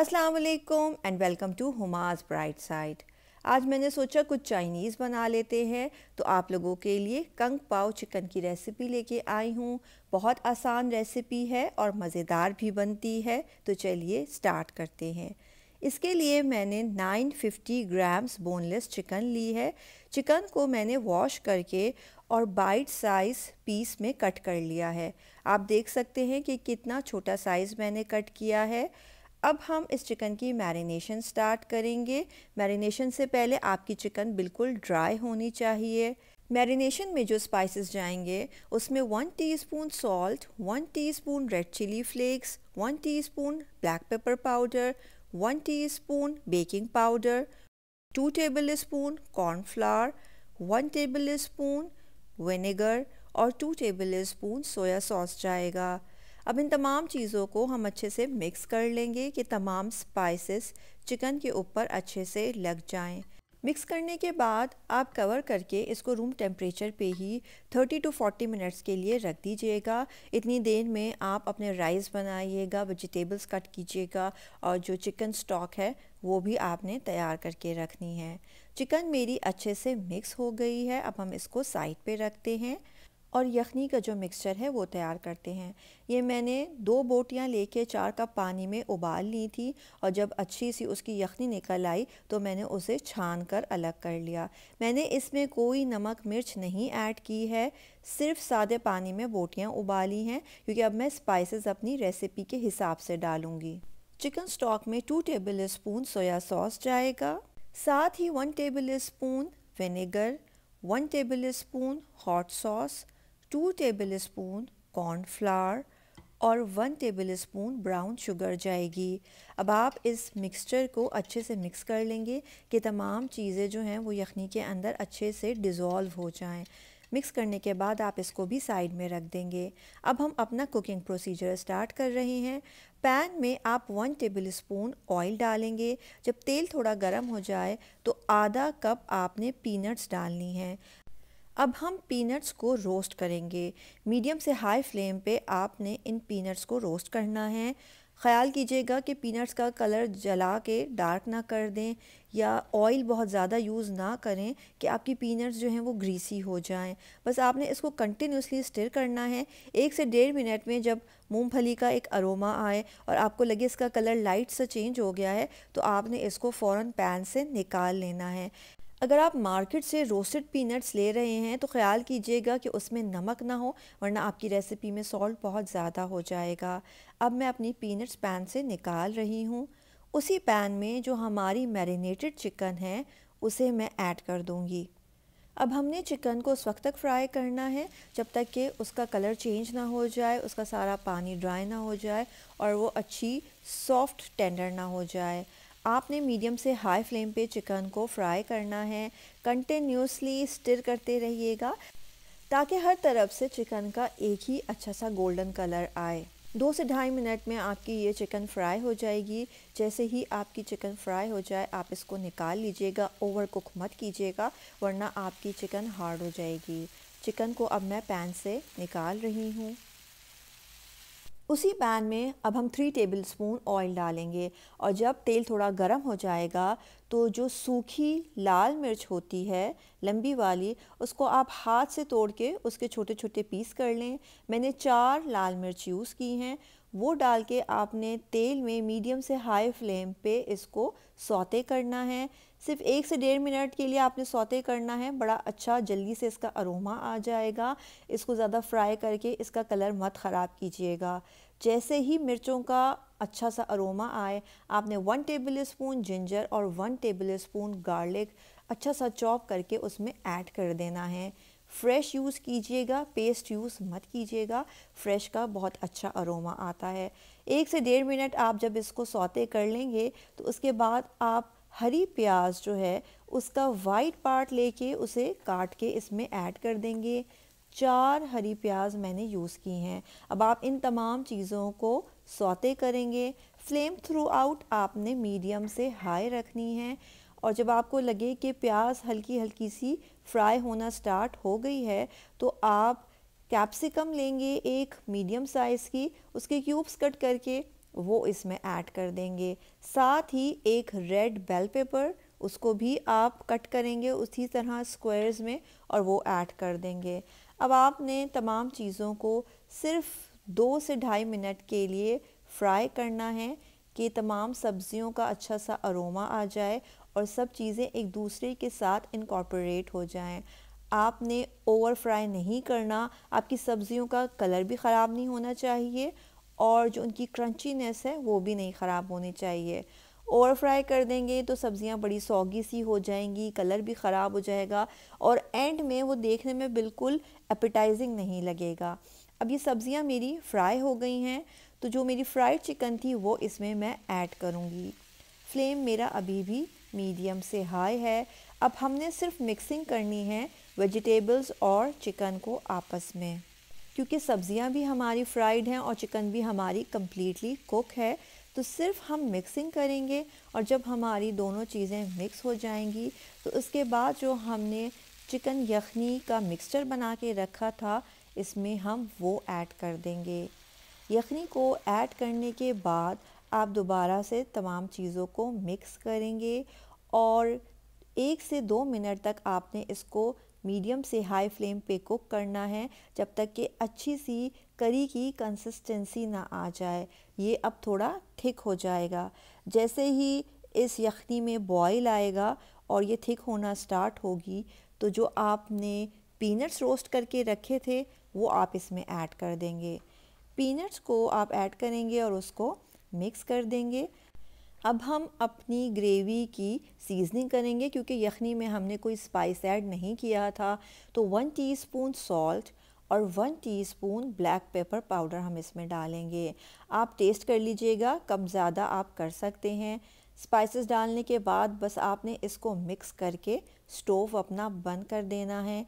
अस्सलाम वालेकुम and welcome to Huma's bright side आज मैंने सोचा कुछ चाइनीज़ बना लेते हैं तो आप लोगों के लिए कंग पाव चिकन की रेसिपी लेके आई हूँ बहुत आसान रेसिपी है और मज़ेदार भी बनती है तो चलिए स्टार्ट करते हैं इसके लिए मैंने 950 ग्राम्स बोनलेस चिकन ली है चिकन को मैंने वॉश करके और बाइट साइज़ पीस में कट कर लिया है आप देख सकते हैं कि कितना छोटा साइज़ मैंने कट किया है अब हम इस चिकन की मैरिनेशन स्टार्ट करेंगे मैरिनेशन से पहले आपकी चिकन बिल्कुल ड्राई होनी चाहिए मैरिनेशन में जो स्पाइसेस जाएंगे उसमें one teaspoon salt one teaspoon red chilli flakes one teaspoon black pepper powder one teaspoon baking powder two tablespoon cornflour one tablespoon vinegar और two tablespoon soya sauce जाएगा अब इन तमाम चीज़ों को हम अच्छे से मिक्स कर लेंगे कि तमाम स्पाइसेस चिकन के ऊपर अच्छे से लग जाएं। मिक्स करने के बाद आप कवर करके इसको रूम टेम्परेचर पे ही 30 टू 40 मिनट्स के लिए रख दीजिएगा इतनी देर में आप अपने राइस बनाइएगा वेजिटेबल्स कट कीजिएगा और जो चिकन स्टॉक है वो भी आपने तैयार करके रखनी है चिकन मेरी अच्छे से मिक्स हो गई है अब हम इसको साइड पे रखते हैं और यखनी का जो मिक्सचर है वो तैयार करते हैं ये मैंने दो बोटियाँ लेके चार कप पानी में उबाल ली थी और जब अच्छी सी उसकी यखनी निकल आई तो मैंने उसे छान कर अलग कर लिया मैंने इसमें कोई नमक मिर्च नहीं ऐड की है सिर्फ सादे पानी में बोटियाँ उबाली हैं क्योंकि अब मैं स्पाइसेस अपनी रेसिपी के हिसाब से डालूँगी चिकन स्टॉक में two tablespoon soya sauce जाएगा साथ ही one tablespoon vinegar one tablespoon hot sauce tablespoon corn flour और one tablespoon brown sugar जाएगी अब आप इस मिक्सचर को अच्छे से मिक्स कर लेंगे कि तमाम चीज़ें जो हैं वो यखनी के अंदर अच्छे से डिज़ोल्व हो जाएं मिक्स करने के बाद आप इसको भी साइड में रख देंगे अब हम अपना कुकिंग प्रोसीजर स्टार्ट कर रहे हैं पैन में आप वन टेबल स्पून ऑयल डालेंगे जब तेल थोड़ा गर्म हो जाए तो आधा कप आपने पीनट्स डालनी हैं अब हम पीनट्स को रोस्ट करेंगे मीडियम से हाई फ्लेम पे आपने इन पीनट्स को रोस्ट करना है ख्याल कीजिएगा कि पीनट्स का कलर जला के डार्क ना कर दें या ऑयल बहुत ज़्यादा यूज़ ना करें कि आपकी पीनट्स जो हैं वो ग्रीसी हो जाएं बस आपने इसको कंटिन्यूसली स्टिर करना है एक से डेढ़ मिनट में जब मूंगफली का एक अरोमा आए और आपको लगे इसका कलर लाइट सा चेंज हो गया है तो आपने इसको फ़ौर पैन से निकाल लेना है अगर आप मार्केट से रोस्टेड पीनट्स ले रहे हैं तो ख्याल कीजिएगा कि उसमें नमक ना हो वरना आपकी रेसिपी में सॉल्ट बहुत ज़्यादा हो जाएगा अब मैं अपनी पीनट्स पैन से निकाल रही हूँ उसी पैन में जो हमारी मैरिनेटेड चिकन है उसे मैं ऐड कर दूँगी अब हमने चिकन को उस वक्त तक फ्राई करना है जब तक कि उसका कलर चेंज ना हो जाए उसका सारा पानी ड्राई ना हो जाए और वो अच्छी सॉफ्ट टेंडर ना हो जाए आपने मीडियम से हाई फ्लेम पे चिकन को फ्राई करना है कंटिन्यूसली स्टिर करते रहिएगा ताकि हर तरफ से चिकन का एक ही अच्छा सा गोल्डन कलर आए दो से ढाई मिनट में आपकी ये चिकन फ्राई हो जाएगी जैसे ही आपकी चिकन फ्राई हो जाए आप इसको निकाल लीजिएगा ओवर कुक मत कीजिएगा वरना आपकी चिकन हार्ड हो जाएगी चिकन को अब मैं पैन से निकाल रही हूँ उसी पैन में अब हम थ्री टेबल स्पून ऑयल डालेंगे और जब तेल थोड़ा गर्म हो जाएगा तो जो सूखी लाल मिर्च होती है लंबी वाली उसको आप हाथ से तोड़ के उसके छोटे छोटे पीस कर लें मैंने चार लाल मिर्च यूज़ की हैं वो डाल के आपने तेल में मीडियम से हाई फ्लेम पे इसको सौते करना है सिर्फ एक से डेढ़ मिनट के लिए आपने सौते करना है बड़ा अच्छा जल्दी से इसका अरोमा आ जाएगा इसको ज़्यादा फ्राई करके इसका कलर मत ख़राब कीजिएगा जैसे ही मिर्चों का अच्छा सा अरोमा आए आपने वन टेबल स्पून जिंजर और वन टेबल स्पून गार्लिक अच्छा सा चॉप करके उसमें ऐड कर देना है फ्रेश यूज़ कीजिएगा पेस्ट यूज़ मत कीजिएगा फ्रेश का बहुत अच्छा अरोमा आता है एक से डेढ़ मिनट आप जब इसको सौते कर लेंगे तो उसके बाद आप हरी प्याज जो है उसका वाइट पार्ट लेके उसे काट के इसमें ऐड कर देंगे चार हरी प्याज मैंने यूज़ की हैं अब आप इन तमाम चीज़ों को सौते करेंगे फ्लेम थ्रू आउट आपने मीडियम से हाई रखनी है और जब आपको लगे कि प्याज हल्की हल्की सी फ्राई होना स्टार्ट हो गई है तो आप कैप्सिकम लेंगे एक मीडियम साइज़ की उसके क्यूब्स कट करके वो इसमें ऐड कर देंगे साथ ही एक रेड बेल पेपर उसको भी आप कट करेंगे उसी तरह स्क्वायर्स में और वो ऐड कर देंगे अब आपने तमाम चीज़ों को सिर्फ दो से ढाई मिनट के लिए फ्राई करना है कि तमाम सब्जियों का अच्छा सा अरोमा आ जाए और सब चीज़ें एक दूसरे के साथ इनकॉर्पोरेट हो जाएं आपने ओवर फ्राई नहीं करना आपकी सब्जियों का कलर भी ख़राब नहीं होना चाहिए और जो उनकी क्रंचीनेस है वो भी नहीं ख़राब होनी चाहिए ओवर फ्राई कर देंगे तो सब्ज़ियाँ बड़ी सौगी सी हो जाएंगी कलर भी ख़राब हो जाएगा और एंड में वो देखने में बिल्कुल एपिटाइजिंग नहीं लगेगा अब ये सब्ज़ियाँ मेरी फ्राई हो गई हैं तो जो मेरी फ्राइड चिकन थी वो इसमें मैं ऐड करूँगी फ्लेम मेरा अभी भी मीडियम से हाई है अब हमने सिर्फ मिक्सिंग करनी है वेजिटेबल्स और चिकन को आपस में क्योंकि सब्जियां भी हमारी फ्राइड हैं और चिकन भी हमारी कम्प्लीटली कुक है तो सिर्फ हम मिक्सिंग करेंगे और जब हमारी दोनों चीज़ें मिक्स हो जाएंगी तो उसके बाद जो हमने चिकन यखनी का मिक्सचर बना के रखा था इसमें हम वो ऐड कर देंगे यखनी को ऐड करने के बाद आप दोबारा से तमाम चीज़ों को मिक्स करेंगे और एक से दो मिनट तक आपने इसको मीडियम से हाई फ्लेम पे कुक करना है जब तक कि अच्छी सी करी की कंसिस्टेंसी ना आ जाए ये अब थोड़ा थिक हो जाएगा जैसे ही इस यखनी में बॉईल आएगा और ये थिक होना स्टार्ट होगी तो जो आपने पीनट्स रोस्ट करके रखे थे वो आप इसमें ऐड कर देंगे पीनट्स को आप ऐड करेंगे और उसको मिक्स कर देंगे अब हम अपनी ग्रेवी की सीजनिंग करेंगे क्योंकि यखनी में हमने कोई स्पाइस ऐड नहीं किया था तो वन टीस्पून सॉल्ट और one teaspoon black pepper powder हम इसमें डालेंगे आप टेस्ट कर लीजिएगा कम ज़्यादा आप कर सकते हैं स्पाइसेस डालने के बाद बस आपने इसको मिक्स करके स्टोव अपना बंद कर देना है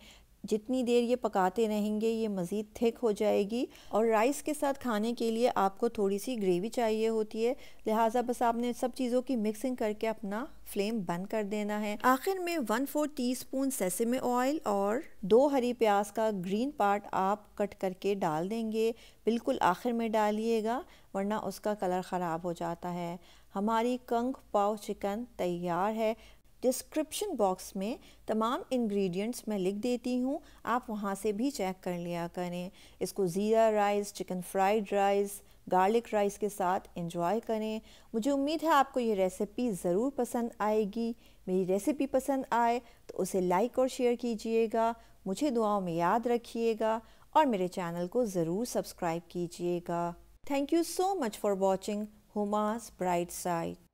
जितनी देर ये पकाते रहेंगे ये मज़ीद थिक हो जाएगी और राइस के साथ खाने के लिए आपको थोड़ी सी ग्रेवी चाहिए होती है लिहाजा बस आपने सब चीज़ों की मिक्सिंग करके अपना फ्लेम बंद कर देना है आखिर में one four teaspoon sesame oil और दो हरी प्याज का ग्रीन पार्ट आप कट करके डाल देंगे बिल्कुल आखिर में डालिएगा वरना उसका कलर ख़राब हो जाता है हमारी कंग पाव चिकन तैयार है डिस्क्रिप्शन बॉक्स में तमाम इंग्रेडिएंट्स मैं लिख देती हूँ आप वहाँ से भी चेक कर लिया करें इसको jeera rice chicken fried rice garlic rice के साथ इंजॉय करें मुझे उम्मीद है आपको ये रेसिपी ज़रूर पसंद आएगी मेरी रेसिपी पसंद आए तो उसे लाइक और शेयर कीजिएगा मुझे दुआओं में याद रखिएगा और मेरे चैनल को ज़रूर सब्सक्राइब कीजिएगा thank you so much for watching Huma's bright side